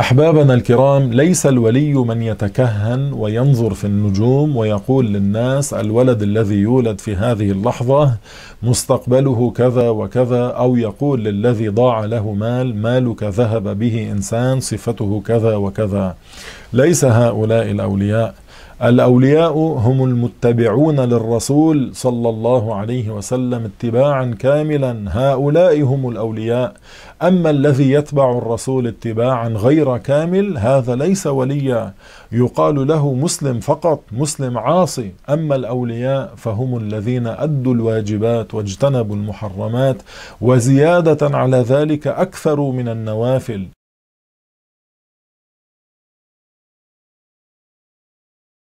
احبابنا الكرام ليس الولي من يتكهن وينظر في النجوم ويقول للناس الولد الذي يولد في هذه اللحظه مستقبله كذا وكذا او يقول للذي ضاع له مال مالك ذهب به انسان صفته كذا وكذا ليس هؤلاء الاولياء الأولياء هم المتبعون للرسول صلى الله عليه وسلم اتباعا كاملا هؤلاء هم الأولياء أما الذي يتبع الرسول اتباعا غير كامل هذا ليس وليا يقال له مسلم فقط مسلم عاصي أما الأولياء فهم الذين أدوا الواجبات واجتنبوا المحرمات وزيادة على ذلك أكثروا من النوافل